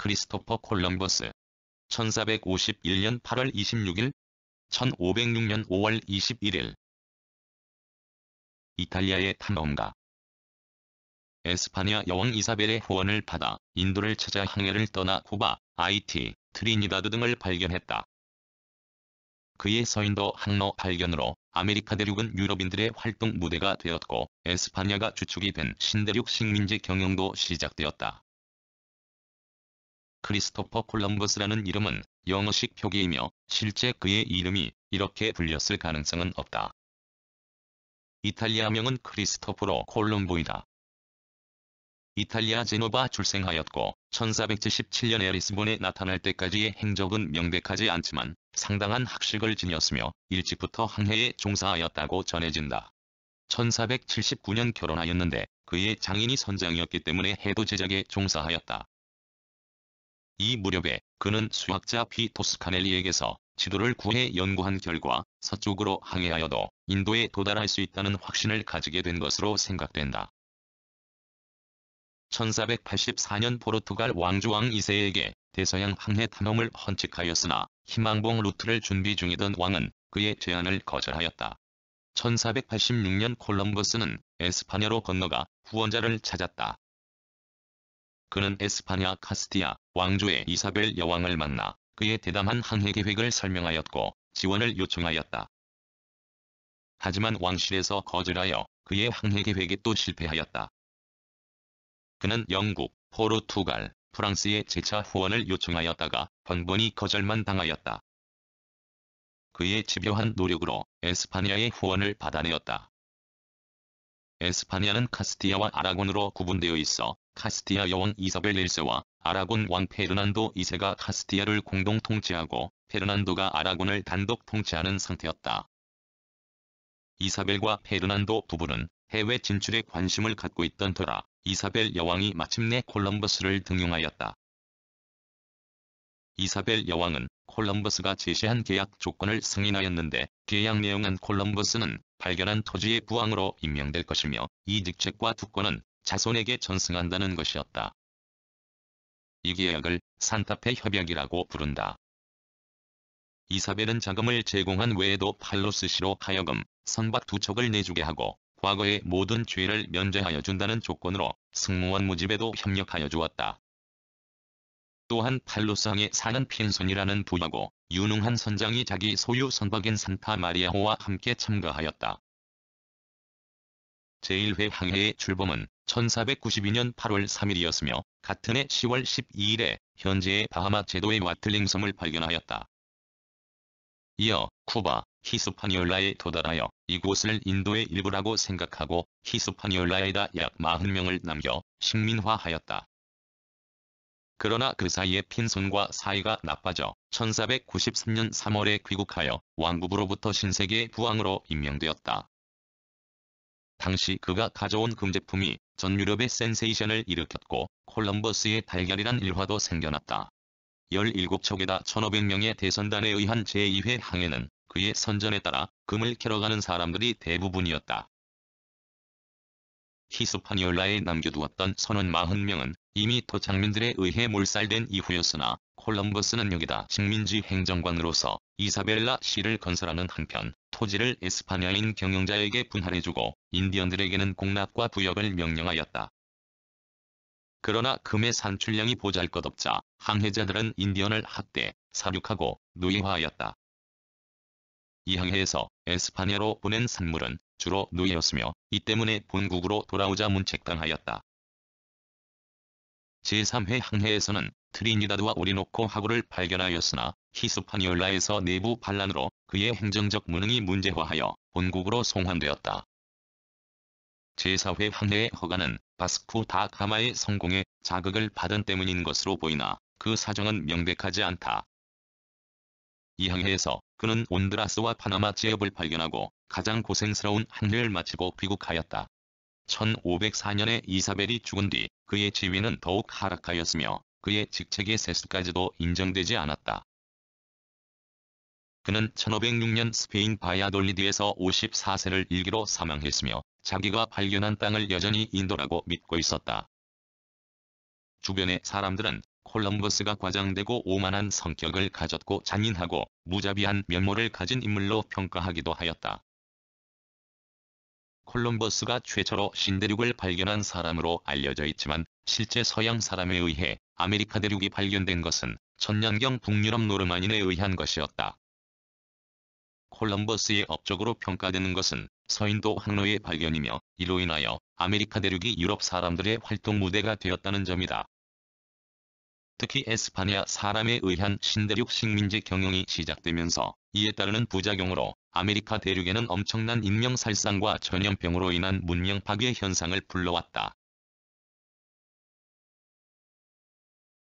크리스토퍼 콜럼버스 1451년 8월 26일 1506년 5월 21일 이탈리아의 탐험가 에스파냐 여왕 이사벨의 후원을 받아 인도를 찾아 항해를 떠나 쿠바, 아이티, 트리니다드 등을 발견했다. 그의 서인도 항로 발견으로 아메리카 대륙은 유럽인들의 활동 무대가 되었고 에스파냐가 주축이 된 신대륙 식민지 경영도 시작되었다. 크리스토퍼 콜럼버스라는 이름은 영어식 표기이며 실제 그의 이름이 이렇게 불렸을 가능성은 없다. 이탈리아명은 크리스토프로 콜럼보이다. 이탈리아 제노바 출생하였고 1477년에 리스본에 나타날 때까지의 행적은 명백하지 않지만 상당한 학식을 지녔으며 일찍부터 항해에 종사하였다고 전해진다. 1479년 결혼하였는데 그의 장인이 선장이었기 때문에 해도 제작에 종사하였다. 이 무렵에 그는 수학자 피 토스카넬리에게서 지도를 구해 연구한 결과 서쪽으로 항해하여도 인도에 도달할 수 있다는 확신을 가지게 된 것으로 생각된다. 1484년 포르투갈 왕조왕 2세에게 대서양 항해 탐험을 헌칙하였으나 희망봉 루트를 준비 중이던 왕은 그의 제안을 거절하였다. 1486년 콜럼버스는 에스파냐로 건너가 후원자를 찾았다. 그는 에스파냐 카스티아 왕조의 이사벨 여왕을 만나 그의 대담한 항해 계획을 설명하였고 지원을 요청하였다. 하지만 왕실에서 거절하여 그의 항해 계획에또 실패하였다. 그는 영국, 포르투갈, 프랑스의 재차 후원을 요청하였다가 번번이 거절만 당하였다. 그의 집요한 노력으로 에스파니아의 후원을 받아내었다. 에스파니아는 카스티아와 아라곤으로 구분되어 있어 카스티아 여왕 이사벨 1세와 아라곤 왕 페르난도 2세가 카스티아를 공동 통치하고 페르난도가 아라곤을 단독 통치하는 상태였다. 이사벨과 페르난도 부부는 해외 진출에 관심을 갖고 있던 터라 이사벨 여왕이 마침내 콜럼버스를 등용하였다. 이사벨 여왕은 콜럼버스가 제시한 계약 조건을 승인하였는데 계약 내용은 콜럼버스는 발견한 토지의 부왕으로 임명될 것이며 이 직책과 특권은 자손에게 전승한다는 것이었다. 이 계약을 산타페 협약이라고 부른다. 이사벨은 자금을 제공한 외에도 팔로스시로 하여금 선박 두 척을 내주게 하고 과거의 모든 죄를 면제하여 준다는 조건으로 승무원 무집에도 협력하여 주었다. 또한 팔로스항에 사는 핀손이라는 부하고 유능한 선장이 자기 소유 선박인 산타 마리아호와 함께 참가하였다. 제1회 항해의 출범은 1492년 8월 3일이었으며 같은 해 10월 12일에 현재의 바하마 제도의 와틀링섬을 발견하였다. 이어 쿠바, 히스파니올라에 도달하여 이곳을 인도의 일부라고 생각하고 히스파니올라에다 약 40명을 남겨 식민화하였다. 그러나 그 사이에 핀손과 사이가 나빠져 1493년 3월에 귀국하여 왕국으로부터 신세계의 부왕으로 임명되었다. 당시 그가 가져온 금제품이 전 유럽의 센세이션을 일으켰고 콜럼버스의 달걀이란 일화도 생겨났다. 17척에다 1500명의 대선단에 의한 제2회 항해는 그의 선전에 따라 금을 캐러 가는 사람들이 대부분이었다. 히스파니올라에 남겨두었던 선원 40명은 이미 토착민들에 의해 몰살된 이후였으나 콜럼버스는 여기다 식민지 행정관으로서 이사벨라 시를 건설하는 한편 토지를 에스파냐인 경영자에게 분할해주고 인디언들에게는 공납과 부역을 명령하였다. 그러나 금의 산출량이 보잘것없자 항해자들은 인디언을 학대, 사륙하고 노예화하였다. 이 항해에서 에스파냐로 보낸 산물은 주로 노예였으며 이 때문에 본국으로 돌아오자 문책당하였다. 제3회 항해에서는 트리니다드와 오리노코 하구를 발견하였으나 히스파니올라에서 내부 반란으로 그의 행정적 무능이 문제화하여 본국으로 송환되었다. 제4회 항해의 허가는 바스쿠 다 가마의 성공에 자극을 받은 때문인 것으로 보이나 그 사정은 명백하지 않다. 이 항해에서 그는 온드라스와 파나마 지역을 발견하고 가장 고생스러운 항해를 마치고 귀국하였다. 1504년에 이사벨이 죽은 뒤 그의 지위는 더욱 하락하였으며 그의 직책의 세스까지도 인정되지 않았다. 그는 1506년 스페인 바야돌리드에서 54세를 일기로 사망했으며 자기가 발견한 땅을 여전히 인도라고 믿고 있었다. 주변의 사람들은 콜럼버스가 과장되고 오만한 성격을 가졌고 잔인하고 무자비한 면모를 가진 인물로 평가하기도 하였다. 콜럼버스가 최초로 신대륙을 발견한 사람으로 알려져 있지만 실제 서양 사람에 의해 아메리카 대륙이 발견된 것은 천년경 북유럽 노르만인에 의한 것이었다. 콜럼버스의 업적으로 평가되는 것은 서인도 항로의 발견이며 이로 인하여 아메리카 대륙이 유럽 사람들의 활동 무대가 되었다는 점이다. 특히 에스파냐 사람에 의한 신대륙 식민지 경영이 시작되면서 이에 따르는 부작용으로 아메리카 대륙에는 엄청난 인명살상과 전염병으로 인한 문명 파괴 현상을 불러왔다.